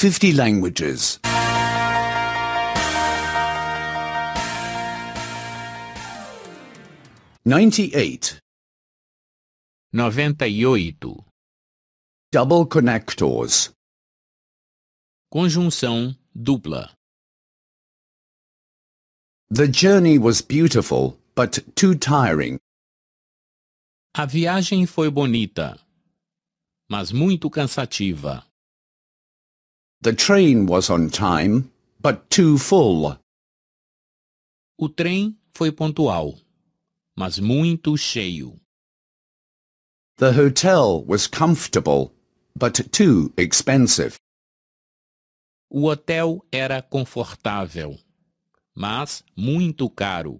50 languages. 98. 98. Double connectors. Conjunção dupla. The journey was beautiful, but too tiring. A viagem foi bonita, mas muito cansativa. The train was on time, but too full. O trem foi pontual, mas muito cheio. The hotel was comfortable, but too expensive. O hotel era confortável, mas muito caro.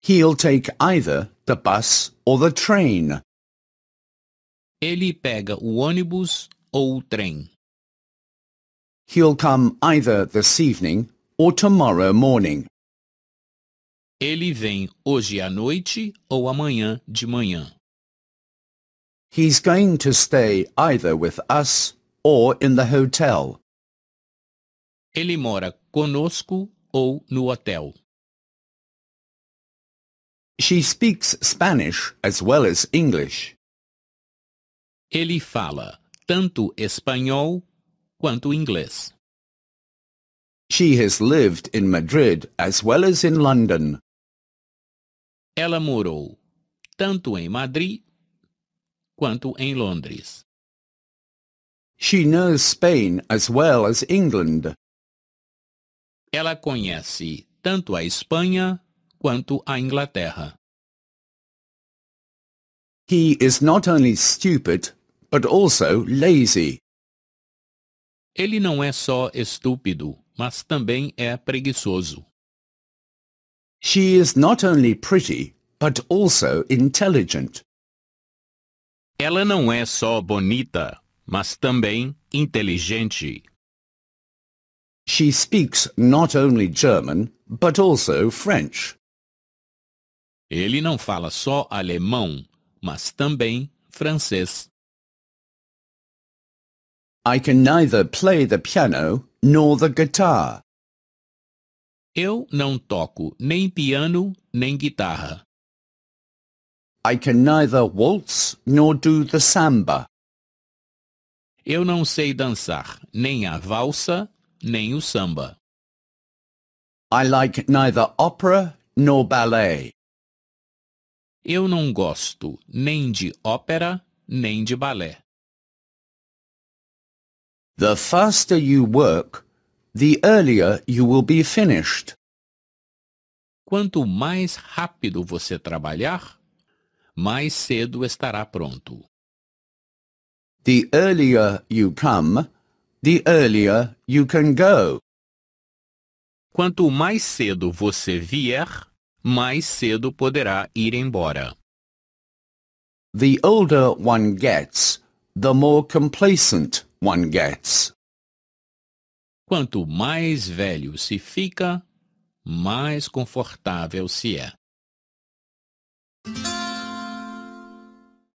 He'll take either the bus or the train. Ele pega o ônibus ou trem. He'll come either this evening or tomorrow morning. Ele vem hoje à noite ou amanhã de manhã. He's going to stay either with us or in the hotel. Ele mora conosco ou no hotel. She speaks Spanish as well as English. Ele fala tanto espanhol quanto inglês. She has lived in Madrid as well as in London. Ela morou tanto em Madrid quanto em Londres. She knows Spain as well as England. Ela conhece tanto a Espanha quanto a Inglaterra. He is not only stupid, but also lazy. Ele não é só estúpido, mas também é preguiçoso. She is not only pretty, but also intelligent. Ela não é só bonita, mas também inteligente. She speaks not only German, but also French. Ele não fala só alemão, mas também francês. I can neither play the piano nor the guitar. Eu não toco nem piano nem guitarra. I can neither waltz nor do the samba. Eu não sei dançar nem a valsa nem o samba. I like neither opera nor ballet. Eu não gosto nem de ópera nem de balé. The faster you work, the earlier you will be finished. Quanto mais rápido você trabalhar, mais cedo estará pronto. The earlier you come, the earlier you can go. Quanto mais cedo você vier, mais cedo poderá ir embora. The older one gets, the more complacent one gets. Quanto mais velho se fica, mais confortável se é.